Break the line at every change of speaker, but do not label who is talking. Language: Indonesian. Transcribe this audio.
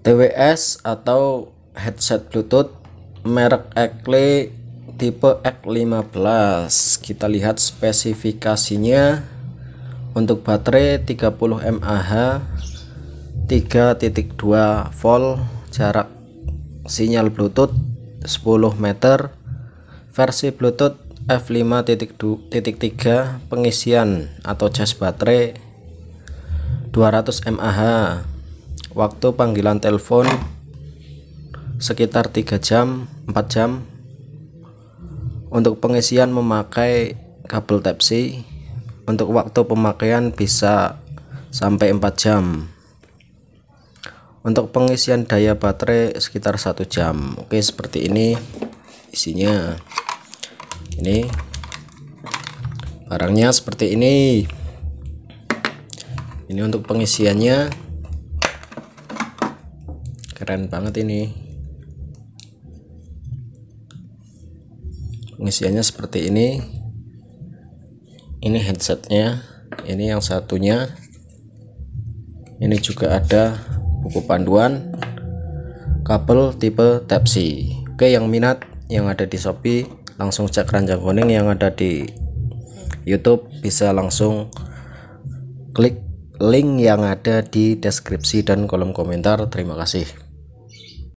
TWS atau headset Bluetooth merek Ekle tipe x 15 kita lihat spesifikasinya untuk baterai 30 mAh 3.2 volt jarak sinyal Bluetooth 10 meter versi Bluetooth F5.3 pengisian atau charge baterai 200 mAh waktu panggilan telepon sekitar 3 jam 4 jam untuk pengisian memakai kabel type C untuk waktu pemakaian bisa sampai 4 jam untuk pengisian daya baterai sekitar satu jam Oke seperti ini isinya ini barangnya seperti ini ini untuk pengisiannya keren banget ini pengisiannya seperti ini ini headsetnya ini yang satunya ini juga ada buku panduan kabel tipe type C oke yang minat yang ada di Shopee langsung cek ranjang kuning yang ada di YouTube bisa langsung klik link yang ada di deskripsi dan kolom komentar. Terima kasih.